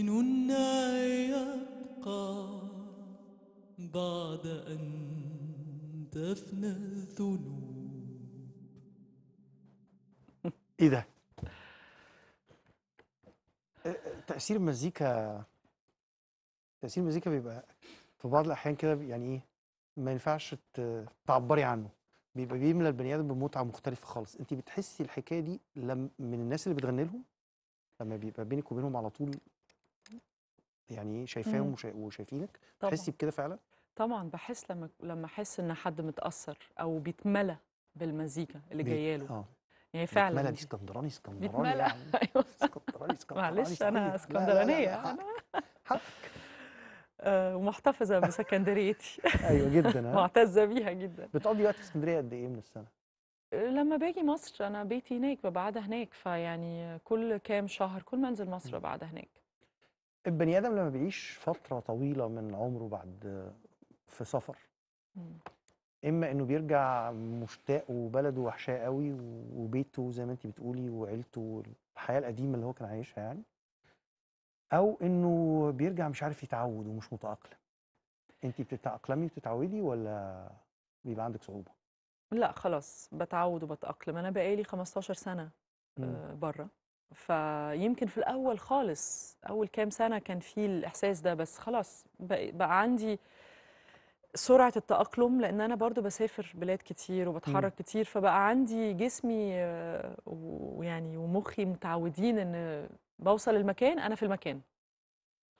ديننا يبقى بعد أن تفنى الذنوب ايه ده؟ أه، أه، تأثير المزيكا تأثير المزيكا بيبقى في بعض الأحيان كده يعني ايه ما ينفعش تعبري عنه بيبقى بيملى البني آدم بمتعة مختلفة خالص انت بتحسي الحكاية دي لم من الناس اللي بتغني لهم لما بيبقى بينك وبينهم على طول يعني إيه، شايفاهم إمم. وشايفينك تحسي بكده فعلا طبعا بحس لما لما احس ان حد متاثر او بيتملى بالمزيكا اللي جايه له اه يعني فعلا بيتملى دي يعني اسكندراني اسكندراني يعني أيوه. اسكندراني اسكندراني معلش انا اسكندرانيه انا ومحتفظه آه، بسكندريتي ايوه جدا معتزه بيها جدا بتقضي وقت في اسكندريه قد ايه من السنه؟ لما باجي مصر انا بيتي هناك ببقى قاعده هناك فيعني كل كام شهر كل ما انزل مصر إمم. ببقى قاعده هناك البني ادم لما بيعيش فتره طويله من عمره بعد في سفر اما انه بيرجع مشتاق وبلده وحشاه قوي وبيته زي ما انت بتقولي وعيلته الحياه القديمه اللي هو كان عايشها يعني او انه بيرجع مش عارف يتعود ومش متاقلم انت بتتاقلمي وتتعودي ولا بيبقى عندك صعوبه لا خلاص بتعود وبتاقلم انا بقالي 15 سنه آه، بره فيمكن في الأول خالص أول كام سنة كان في الإحساس ده بس خلاص بقى عندي سرعة التأقلم لأن أنا برضو بسافر بلاد كتير وبتحرك م. كتير فبقى عندي جسمي آه، ويعني ومخي متعودين إن بوصل المكان أنا في المكان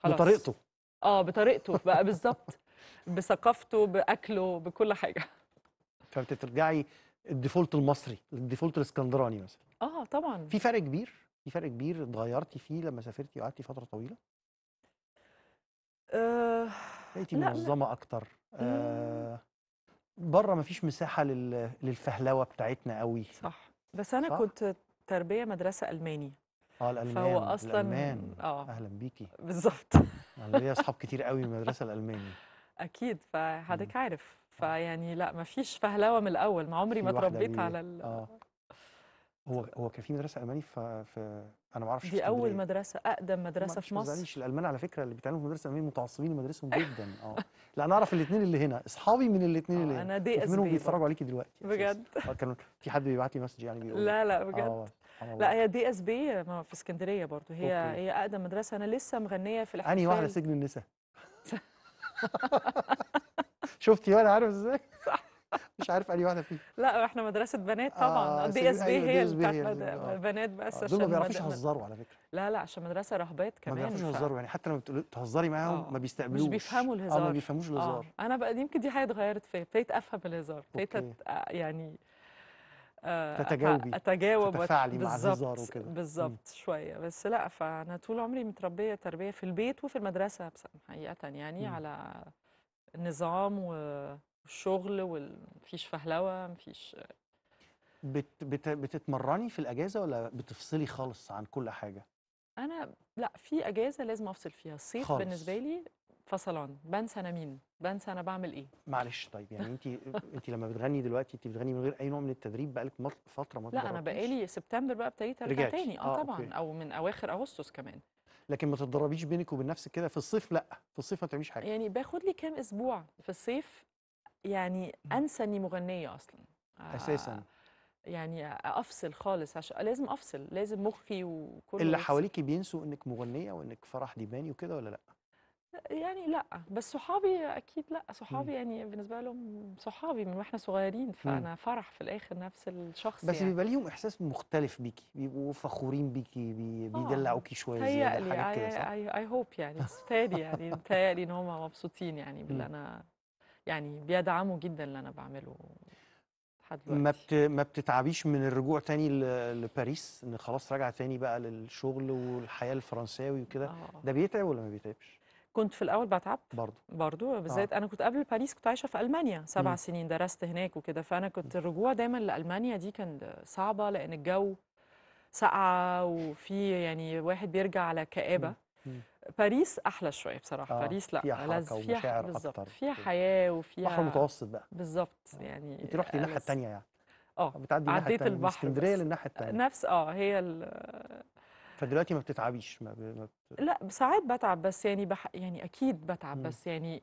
خلاص بطريقته اه بطريقته بقى بالظبط بثقافته بأكله بكل حاجة فبتترجعي الديفولت المصري الديفولت الاسكندراني مثلا اه طبعا في فرق كبير في فرق كبير اتغيرتي فيه لما سافرتي وقعدتي فتره طويله؟ أه بقيتي منظمه اكتر أه بره مفيش مساحه لل... للفهلوه بتاعتنا قوي صح بس انا صح؟ كنت تربيه مدرسه الماني اه الالمان فهو اصلا الألمان. اه اهلا بيكي بالظبط انا ليا اصحاب كتير قوي من المدرسه الالماني اكيد فحضرتك عارف آه. فيعني لا مفيش فهلوه من الاول ما عمري ما اتربيت على ال... اه هو هو كان في مدرسه الماني في, في انا ما اعرفش دي اول مدرسه اقدم مدرسه في مصر ما الالمان على فكره اللي بيتعلموا في مدرسه الماني متعصبين لمدرسهم جدا اه لا انا اعرف الاثنين اللي هنا اصحابي من الاثنين اللي آه، هنا انا دي اسمي منهم بيتفرجوا عليكي دلوقتي بجد آه، كان في حد بيبعت لي مسج يعني بيقول لا لا بجد آه، لا هي دي اس بي في اسكندريه برضو هي أوكي. هي اقدم مدرسه انا لسه مغنيه في الاحتفال انهي واحده سجن النساء شفتي وانا عارف ازاي صح مش عارف انهي واحده فيه لا احنا مدرسه بنات طبعا آه دي اس بي هي بتاعت بنات بس آه، عشان دول ما بيعرفوش يهزروا على فكره لا لا عشان مدرسه رهبات كمان ما بيعرفوش يهزروا يعني حتى لما تهزري معاهم آه. ما بيستقبلوش مش بيفهموا آه، الهزار ما بيفهموش الهزار انا بقى يمكن دي حاجه اتغيرت فيا ابتديت افهم الهزار ابتديت يعني تتجاوبي اتجاوب وتتفاعلي مع الهزار وكده بالظبط شويه بس لا فانا طول عمري متربيه تربيه في البيت وفي المدرسه حقيقه يعني على نظام و الشغل ومفيش فهلوه مفيش بت بت بتتمرني في الاجازه ولا بتفصلي خالص عن كل حاجه انا لا في اجازه لازم افصل فيها الصيف خالص. بالنسبه لي فصلان بنسى انا مين بنسى انا بعمل ايه معلش طيب يعني انت انت لما بتغني دلوقتي انت بتغني من غير اي نوع من التدريب بقالك فتره ما لا انا بقالي سبتمبر بقى ابتديت ارجع تاني آه, آه، طبعا أوكي. او من اواخر اغسطس كمان لكن ما تتدربيش بينك وبين نفسك كده في الصيف لا في الصيف ما تعمليش حاجه يعني باخد لي كام اسبوع في الصيف يعني انسى اني مغنيه اصلا اساسا آه، يعني افصل خالص عشان لازم افصل لازم مخي وكل اللي حواليكي بينسوا انك مغنيه وانك فرح ديباني وكده ولا لا يعني لا بس صحابي اكيد لا صحابي يعني بالنسبه لهم صحابي من واحنا صغيرين فانا م. فرح في الاخر نفس الشخص بس يعني. بيبقى ليهم احساس مختلف بيكي بيبقوا فخورين بيكي بي آه، بيدلعوكي شويه زياده حاجات كده صح؟ اي هوب يعني بتهيألي يعني بتهيألي ان هم مبسوطين يعني باللي انا يعني بيدعموا جدا اللي انا بعمله لحد دلوقتي ما بت... ما بتتعبيش من الرجوع تاني ل... لباريس ان خلاص راجعه تاني بقى للشغل والحياه الفرنساوي وكده آه. ده بيتعب ولا ما بيتعبش؟ كنت في الاول بتعب برضه برضه بالذات آه. انا كنت قبل باريس كنت عايشه في المانيا سبع م. سنين درست هناك وكده فانا كنت الرجوع دايما لالمانيا دي كان صعبه لان الجو ساقعه وفي يعني واحد بيرجع على كآبه م. باريس احلى شويه بصراحه آه. باريس لا فيها حركه فيها ومشاعر بالظبط فيها حياه وفيها بحر متوسط بقى بالظبط آه. يعني انت رحتي الناحيه الثانيه يعني اه بتعدي عديت البحر اسكندريه للناحيه الثانيه نفس اه هي ال فدلوقتي ما بتتعبيش ما ب... ما بت... لا ساعات بتعب بس يعني بح... يعني اكيد بتعب م. بس يعني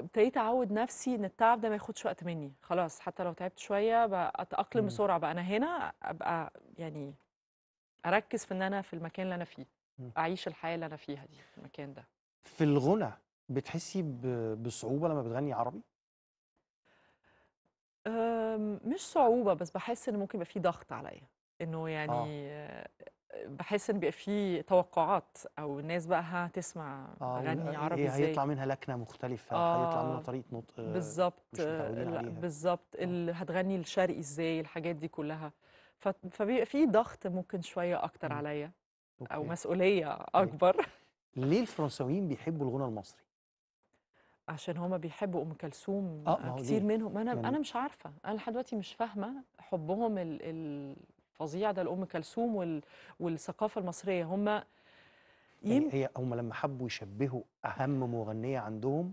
ابتديت اعود نفسي ان التعب ده ما ياخدش وقت مني خلاص حتى لو تعبت شويه اتاقلم بسرعه بقى انا هنا ابقى يعني اركز في ان انا في المكان اللي انا فيه أعيش الحياة اللي أنا فيها دي في المكان ده في الغنى بتحسي بصعوبة لما بتغني عربي؟ مش صعوبة بس بحس إن ممكن يبقى في ضغط عليّا، إنه يعني آه. بحس إن بيبقى في توقعات أو الناس بقى هتسمع آه، عربي إزاي. هيطلع منها لكنة مختلفة، هيطلع منها آه، طريقة نطق بالظبط مش آه. هتغني الشرقي إزاي، الحاجات دي كلها، فبيبقى في ضغط ممكن شوية أكتر عليّا. أوكي. او مسؤوليه طيب. اكبر ليه الفرنساويين بيحبوا الغنى المصري عشان هما بيحبوا ام كلثوم آه كتير منهم انا يعني... انا مش عارفه انا لحد دلوقتي مش فاهمه حبهم الفظيع ده لام كلثوم وال... والثقافه المصريه هما يعني يم... يعني هي هم لما حبوا يشبهوا اهم مغنيه عندهم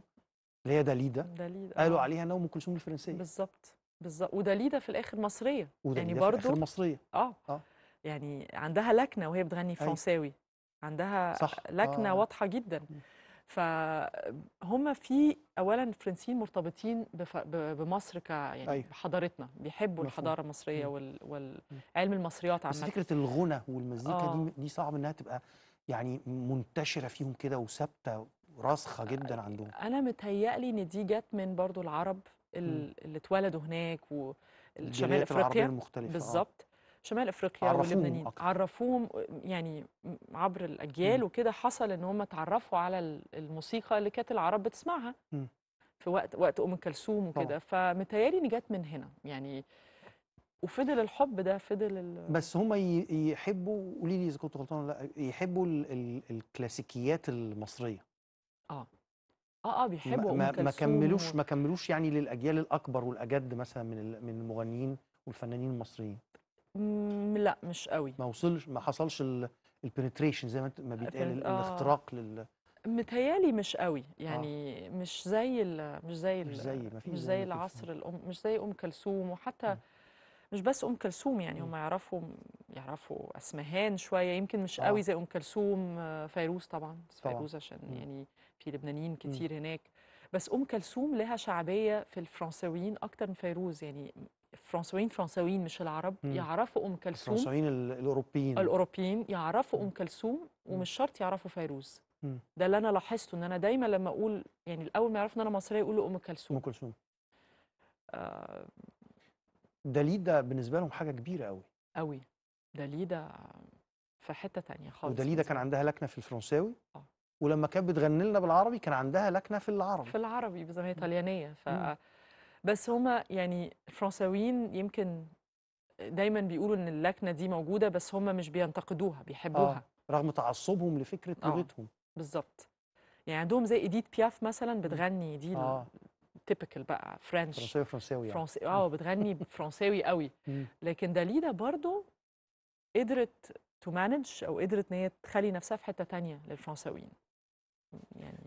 اللي هي داليدا داليدا قالوا آه. عليها انها ام كلثوم الفرنسيه بالظبط بالظبط وداليدا في الاخر مصريه يعني برضه في الاخر مصريه اه, آه. يعني عندها لكنه وهي بتغني أيوه. فرنساوي عندها صح. لكنه آه. واضحه جدا فهم في اولا الفرنسيين مرتبطين بف... بمصر ك يعني أيوة. حضارتنا بيحبوا مفهوم. الحضاره المصريه وال... والعلم المصريات عامه بس فكره الغنى والمزيكا آه. دي دي صعب انها تبقى يعني منتشره فيهم كده وثابته راسخه جدا عندهم انا متهيألي ان دي جت من برضو العرب اللي اتولدوا هناك وشمال افريقيا آه. بالظبط شمال افريقيا واللبنانيين عرفوهم يعني عبر الاجيال وكده حصل ان هم اتعرفوا على الموسيقى اللي كانت العرب بتسمعها م. في وقت وقت ام كلثوم وكده فمتهيألي ان جت من هنا يعني وفضل الحب ده فضل ال... بس هم يحبوا قولي لي اذا كنت غلطان ولا لا يحبوا ال... ال... الكلاسيكيات المصريه اه اه اه بيحبوا ما, ما كملوش ما كملوش يعني للاجيال الاكبر والاجد مثلا من من المغنيين والفنانين المصريين لأ مش قوي ما وصلش ما حصلش البنتريشن زي ما انت ما آه، بيتقال آه. الاختراق لل متهيألي مش يعني آه. يعني مش زي ال مش زي مش زي ما مش زي زي العصر الأم مش زي أم كلثوم وحتى م. مش بس أم كلثوم يعني هم يعرفوا يعرفوا أسمهان شوية يمكن مش قوي آه. زي أم كلثوم آه، فيروز طبعًا، طبعًا. فيروز عشان إمم. يعني في لبنانيين كتير كتير هناك، بس أم كلثوم لها شعبية في الفرنساويين أكتر من فيروز يعني الفرنسويين فرنسويين مش العرب مم. يعرفوا ام كلثوم الفرنسويين الاوروبيين الاوروبيين يعرفوا ام كلثوم ومش شرط يعرفوا فيروز مم. ده اللي انا لاحظته ان انا دايما لما اقول يعني الاول ما يعرفوا ان انا مصريه يقولوا ام كلثوم ام كلثوم آه ده ده بالنسبه لهم حاجه كبيره قوي قوي ده ده في حته تانية خالص وده ده كان عندها لكنه في الفرنساوي اه ولما كانت بتغني لنا بالعربي كان عندها لكنه في العربي في العربي زي ما هي طليانيه ف مم. بس هما يعني الفرنساويين يمكن دايما بيقولوا ان اللكنه دي موجوده بس هما مش بينتقدوها آه، بيحبوها آه. رغم تعصبهم لفكره آه. بالظبط يعني عندهم زي ايديت بياف مثلا إمم. بتغني دي آه. تيبيكال بقى فرنش فرنساوي فرنساوي يعني. فرنسي إمم. اه بتغني فرنساوي قوي إمم. لكن داليدا برضو قدرت تو مانج او قدرت ان هي تخلي نفسها في حته ثانيه للفرنساويين يعني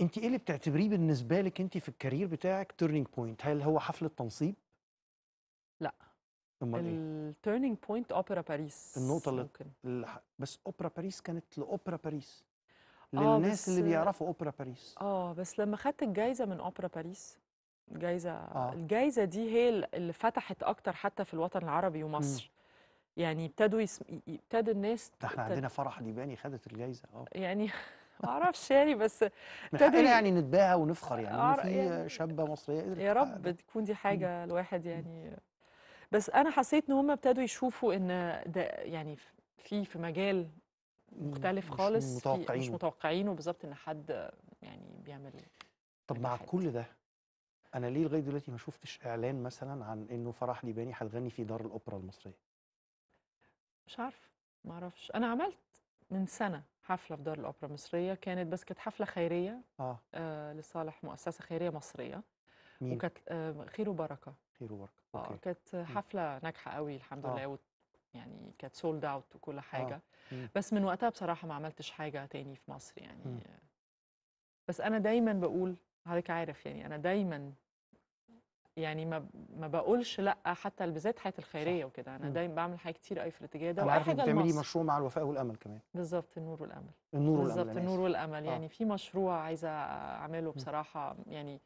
انت ايه اللي بتعتبريه بالنسبه لك انت في الكارير بتاعك تيرنينج بوينت هل هو حفل التنصيب لا امال ايه التيرنينج بوينت اوبرا باريس النقطه اللي ممكن. بس اوبرا باريس كانت لاوبرا آه، باريس للناس اللي بيعرفوا اوبرا باريس اه بس لما خدت الجائزه من اوبرا باريس جائزه آه. الجائزه دي هي اللي فتحت اكتر حتى في الوطن العربي ومصر م. امم. يعني ابتدوا يسم... ابتدى الناس ده احنا عندنا فرح ديباني خدت الجائزه اه يعني معرفش يعني بس من يعني نتباهى ونفخر يعني ان في يعني شابه مصريه قدرت يا رب تكون دي حاجه الواحد يعني بس انا حسيت ان هم ابتدوا يشوفوا ان ده يعني في في مجال مختلف خالص مش متوقعين مش متوقعينه بالظبط ان حد يعني بيعمل طب مع حد. كل ده انا ليه لغايه دلوقتي ما شفتش اعلان مثلا عن انه فرح ليباني هتغني في دار الاوبرا المصريه مش عارف ما اعرفش انا عملت من سنه حفله في دار الاوبرا المصريه كانت بس كانت حفله خيريه آه. آه لصالح مؤسسه خيريه مصريه مين؟ وكانت آه خير وبركه خير وبركه آه كانت حفله ناجحه قوي الحمد آه. لله يعني كانت سولد اوت وكل آه. حاجه آه. بس من وقتها بصراحه ما عملتش حاجه تاني في مصر يعني مم. بس انا دايما بقول حضرتك عارف يعني انا دايما يعني ما ما بقولش لا حتى بالذات حياتي الخيريه وكده انا دايما بعمل حاجات كتير قوي في الاتجاه ده انا عارف انك بتعملي مشروع مع الوفاء والامل كمان بالظبط النور والامل النور والامل بالظبط النور والامل يعني آه. في مشروع عايزه اعمله بصراحه يعني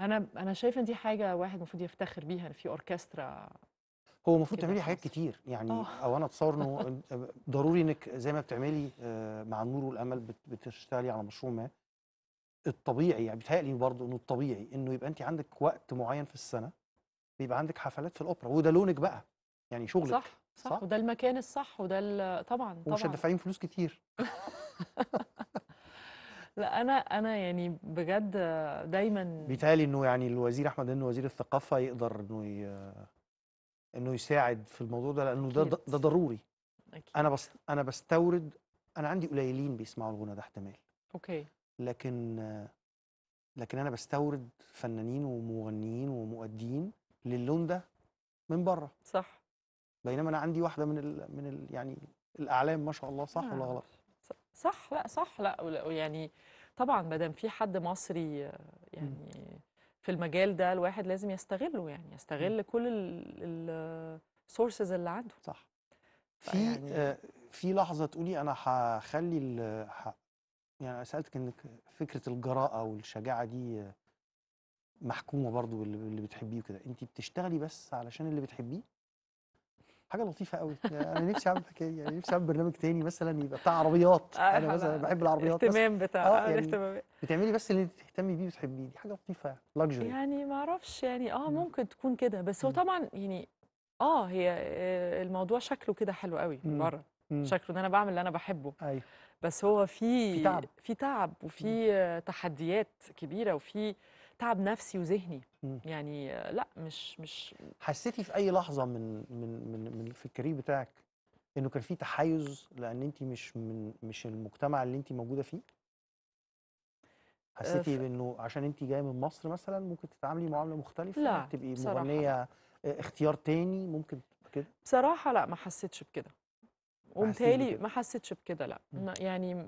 انا انا شايفه ان دي حاجه واحد المفروض يفتخر بيها ان في اوركسترا هو المفروض تعملي حاجات كتير يعني أوه. او انا اتصور انه ضروري انك زي ما بتعملي آه، مع النور والامل بتشتغلي على مشروع ما الطبيعي يعني بيتهيألي برضه انه الطبيعي انه يبقى انت عندك وقت معين في السنه بيبقى عندك حفلات في الاوبرا وده لونك بقى يعني شغلك صح صح, صح؟ وده المكان الصح وده طبعا طبعا ومش هتدفعين فلوس كتير لا انا انا يعني بجد دايما بيتهيألي انه يعني الوزير احمد انه وزير الثقافه يقدر انه ي... انه يساعد في الموضوع ده لانه ده ده ضروري أكيد. انا بس انا بستورد انا عندي قليلين بيسمعوا الغنى ده احتمال اوكي لكن لكن انا بستورد فنانين ومغنيين ومؤدين للون ده من بره صح بينما انا عندي واحده من ال من ال يعني الاعلام ما شاء الله صح آه. ولا غلط صح لا صح لا يعني طبعا ما دام في حد مصري إمم. يعني في المجال ده الواحد لازم يستغله يعني إمم. يستغل كل السورسز اللي عنده صح في يعني... في لحظه تقولي انا هخلي يعني سالتك انك فكره الجراءه والشجاعه دي محكومه برضو اللي بتحبيه وكده انت بتشتغلي بس علشان اللي بتحبيه حاجه لطيفه قوي انا نفسي اعمل حكايه يعني نفسي اعمل برنامج تاني مثلا يبقى بتاع عربيات آه انا مثلا بحب العربيات الاهتمام بتاع آه, آه، يعني الاهتمامات بتعملي بس اللي تهتمي بيه وتحبيه دي حاجه لطيفه لاكجري يعني ما اعرفش يعني اه ممكن تكون كده بس هو طبعا يعني اه هي آه، الموضوع شكله كده حلو قوي من بره شكله ان انا بعمل اللي انا بحبه ايوه بس هو في في تعب في تعب وفي تحديات كبيره وفي تعب نفسي وذهني يعني لا مش مش حسيتي في اي لحظه من من من, من في الكارير بتاعك انه كان في تحيز لان انت مش من مش المجتمع اللي انت موجوده فيه آه، حسيتي ف... بانه عشان انت جايه من مصر مثلا ممكن تتعاملي معامله مختلفه لا تبقي مغنيه آه، اختيار تاني ممكن كده بصراحه لا ما حسيتش بكده ومتهيألي ما حسيتش بكده لا ما يعني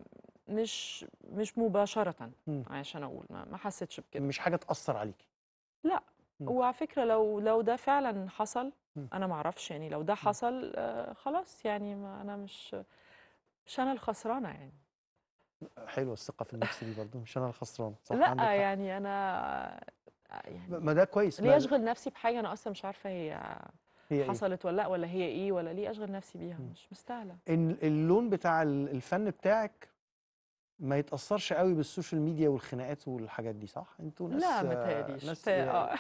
مش مش مباشرة عشان أقول ما, ما حسيتش بكده مش حاجة تأثر عليكي لا مم. وعلى فكرة لو لو ده فعلا حصل أنا ما أعرفش يعني لو ده حصل آه خلاص يعني ما أنا مش مش أنا الخسرانة يعني حلوة الثقة في النفس دي برضه مش أنا الخسرانة صح لا عندك يعني أنا آه، يعني ما ده كويس ليه أشغل نفسي بحاجة أنا أصلا مش عارفة هي هي إيه؟ حصلت إيه؟ ولا لا ولا هي ايه ولا ليه اشغل نفسي بيها مش مستاهله اللون بتاع الفن بتاعك ما يتاثرش قوي بالسوشيال ميديا والخناقات والحاجات دي صح انتوا ناس لا متهيأليش ناس آه، آه.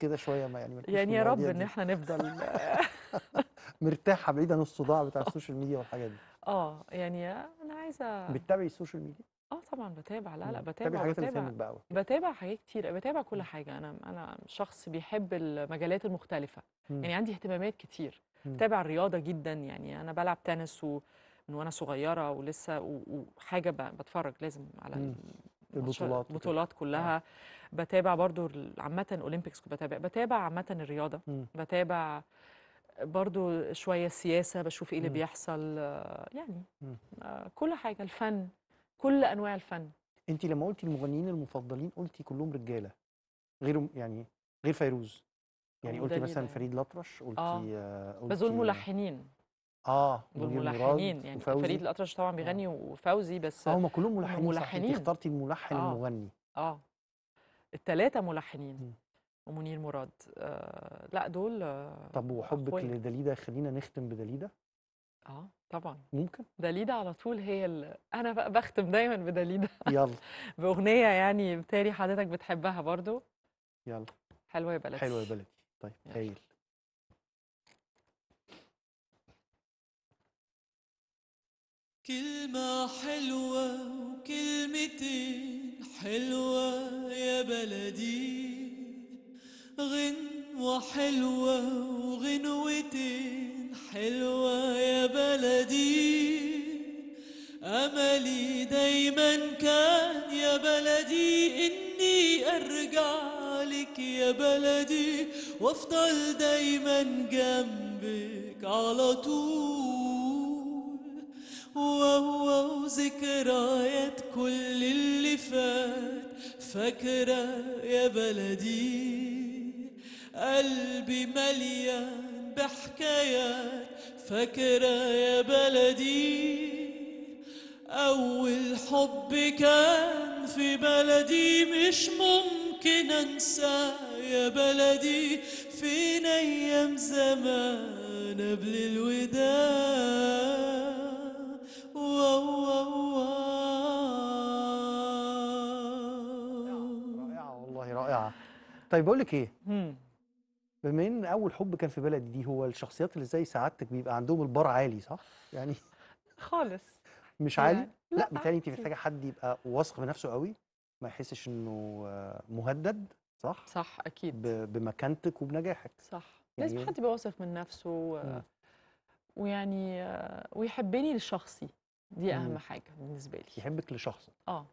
كده شويه ما يعني ما يعني يا رب ان احنا نفضل مرتاحه بعيده عن الصداع بتاع آه. السوشيال ميديا والحاجات دي اه يعني انا عايزه بتتابعي السوشيال ميديا آه طبعًا بتابع لا، لأ إمم، بتابع بتابع حاجات الحاجات بقى وكده. بتابع حاجات كتير، بتابع كل إمم. حاجة، أنا أنا شخص بيحب المجالات المختلفة، إمم. يعني عندي اهتمامات كتير، إمم. بتابع الرياضة جدًا، يعني أنا بلعب تنس و من وأنا صغيرة ولسه و وحاجة ب لازم على إمم، البطولات البطولات كلّها، آه. برضه برضو عامةً اولمبيكس بتابع بتابع عامةً الرياضة، إمم. بتابع برضه شوية السياسة، بشوف إيه اللي بيحصل يعني إمم. كل حاجة، الفن. كل انواع الفن انت لما قلتي المغنيين المفضلين قلتي كلهم رجاله غير يعني غير فيروز يعني قلتي مثلا يعني. فريد الأطرش قلتي آه. قلتي آه، بس دول ملحنين اه دول ملحنين يعني وفوزي. فريد الأطرش طبعا آه. بيغني آه. وفوزي بس آه، هم كلهم ملحنين, ملحنين. انت اخترتي الملحن آه. المغني اه الثلاثه ملحنين م. ومنير مراد آه لا دول آه طب وحبك لدليدا خلينا نختم بدليدا اه طبعا ممكن داليدا على طول هي ال... انا بقى بختم دايما بداليدا يلا باغنيه يعني بتاري حضرتك بتحبها برضو يلا حلوه يا بلدي حلوه يا بلدي طيب هايل كلمة حلوة وكلمتين حلوة يا بلدي غنوة حلوة وغنوتين حلوة يا بلدي أملي دايما كان يا بلدي إني أرجع لك يا بلدي وأفضل دايما جنبك على طول وهو وذكريات كل اللي فات فاكرة يا بلدي قلبي مليان بحكايات فاكرة يا بلدي أول حب كان في بلدي مش ممكن أنسى يا بلدي فين أيام زمان قبل الوداع واو واو واو رائعة والله رائعة طيب بقول لك إيه؟ بما ان اول حب كان في بلدي دي هو الشخصيات اللي زي سعادتك بيبقى عندهم البار عالي صح يعني خالص مش عالي لا, لا بالتالي انت محتاجه حد يبقى واثق بنفسه قوي ما يحسش انه مهدد صح صح اكيد بمكانتك وبنجاحك صح يعني لازم حد يبقى واثق من نفسه و... ويعني ويحبني لشخصي دي اهم مم. حاجه بالنسبه لي يحبك لشخصك اه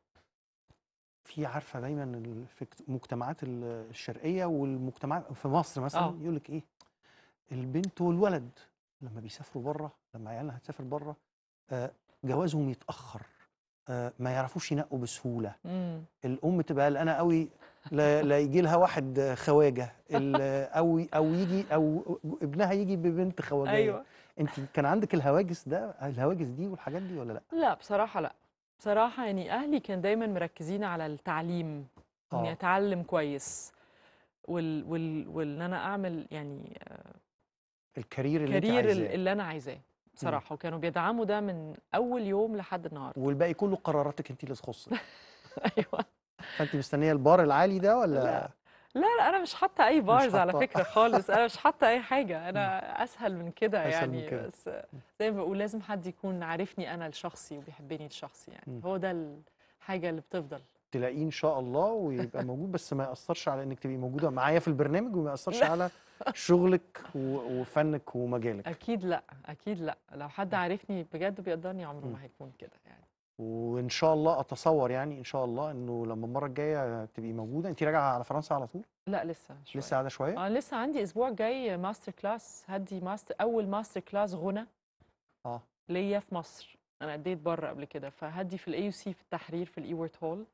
في عارفه دايما في المجتمعات الشرقيه والمجتمعات في مصر مثلا آه. يقول لك ايه البنت والولد لما بيسافروا بره لما عيالنا هتسافر بره آه، جوازهم يتاخر آه، ما يعرفوش ينقوا بسهوله مم. الام تبقى قلقانه قوي لا, لا يجي لها واحد خواجه او او يجي او ابنها يجي ببنت خواجه ايوه انت كان عندك الهواجس ده الهواجس دي والحاجات دي ولا لا لا بصراحه لا صراحة يعني أهلي كان دايما مركزين على التعليم إني آه. أتعلم كويس وال وال وإن أنا أعمل يعني الكارير اللي الكارير اللي, اللي أنا عايزاه إمم. بصراحة مم. وكانوا بيدعموا ده من أول يوم لحد النهاردة والباقي كله قراراتك أنت اللي تخصك أيوه فأنت مستنية البار العالي ده ولا لا. لا لا انا مش حاطه اي بارز على فكره خالص انا مش حاطه اي حاجه انا اسهل من كده يعني من كده. بس زي ما بقول لازم حد يكون عارفني انا لشخصي وبيحبني لشخصي يعني هو ده الحاجه اللي بتفضل تلاقيه ان شاء الله ويبقى موجود بس ما ياثرش على انك تبقي موجوده معايا في البرنامج وما ياثرش على شغلك وفنك ومجالك اكيد لا اكيد لا لو حد عارفني بجد بيقدرني عمره ما هيكون كده يعني وان شاء الله اتصور يعني ان شاء الله انه لما المره الجايه تبقي موجوده انت راجعه على فرنسا على طول لا لسه شوية. لسه قاعده شويه انا آه، لسه عندي اسبوع جاي ماستر كلاس هدي ماستر اول ماستر كلاس غنى اه ليا في مصر انا اديت بره قبل كده فهدي في الاي سي في التحرير في الايورت هول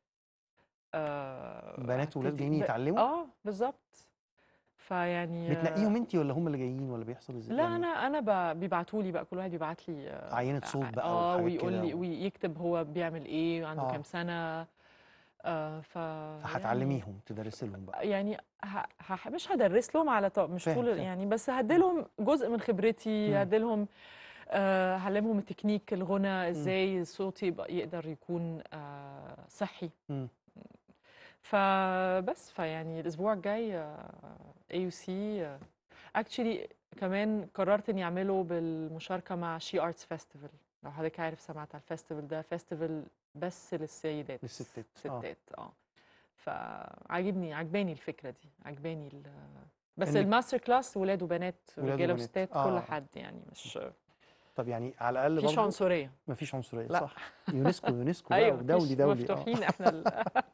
آه بنات ولاد جايين يتعلموا اه بالظبط فيعني بتنقيهم انت ولا هم اللي جايين ولا بيحصل ازاي لا يعني انا انا بيبعتوا لي بقى كل واحد بيبعت لي آه، عينه صوت بقى اه ويقول لي ويكتب هو بيعمل ايه عنده آه. كام سنه آه ف يعني فهتعلميهم يعني تدرسي لهم بقى يعني ه... ه... مش هدرس لهم على طب مش طول يعني بس هديلهم جزء من خبرتي هديلهم آه هعلمهم التكنيك الغنى ازاي صوتي يقدر يكون آه صحي فبس فيعني الاسبوع الجاي اي يو سي اكشلي كمان قررت اني اعمله بالمشاركه مع شي ارتس فيستيفال لو حضرتك عارف سمعت على الفيستيفال ده فيستيفال بس للسيدات للستات آه. ستات اه, آه. فعاجبني عجباني الفكره دي عجباني بس الماستر كلاس ولاد وبنات رجاله وستات آه. كل حد يعني مش طب يعني على الاقل مفيش عنصريه مفيش عنصريه لا. صح يونسكو يونسكو أيوة دولي دولي دولي آه. مفتوحين احنا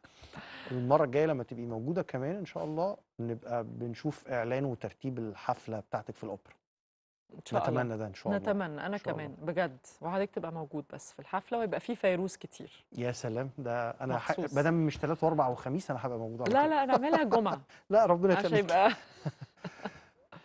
المره الجايه لما تبقي موجوده كمان ان شاء الله نبقى بنشوف اعلان وترتيب الحفله بتاعتك في الاوبرا إن شاء نتمنى ده ان شاء الله نتمنى انا كمان الله. بجد وحضرتك تبقى موجود بس في الحفله ويبقى في فيروز كتير يا سلام ده انا ما دام مش ثلاث واربع وخميس انا هبقى موجود على لا لا انا اعملها جمعه لا ربنا يخليك عشان يبقى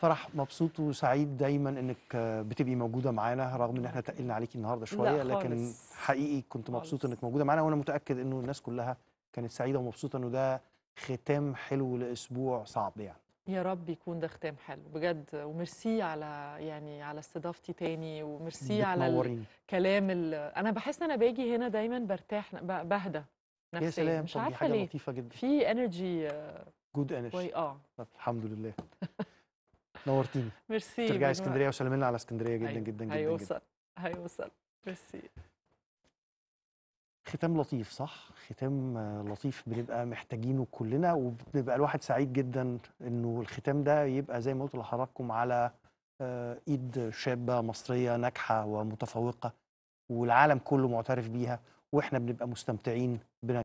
فرح مبسوط وسعيد دايما انك آه، بتبقي موجوده معانا رغم ان احنا تقلنا عليكي النهارده شويه لكن حقيقي كنت مبسوط انك موجوده معانا وانا متاكد انه الناس كلها كانت سعيده ومبسوطه انه ده ختام حلو لاسبوع صعب يعني يا رب يكون ده ختام حلو بجد وميرسي على يعني على استضافتي تاني وميرسي على الكلام انا بحس ان انا باجي هنا دايما برتاح بهدى نفسيا مش عارفه ليه في انرجي جود انرجي اه, آه. الحمد لله نورتيني ميرسي ترجعي اسكندريه وسلمي لنا على اسكندريه جدا هي... أيوة، جدا جدا هيوصل جداً. هيوصل ميرسي ختام لطيف صح؟ ختام آه، لطيف بنبقى محتاجينه كلنا وبنبقى الواحد سعيد جدا انه الختام ده يبقى زي ما قلت لحضراتكم على آه، ايد شابه مصريه ناجحه ومتفوقه والعالم كله معترف بيها واحنا بنبقى مستمتعين بنا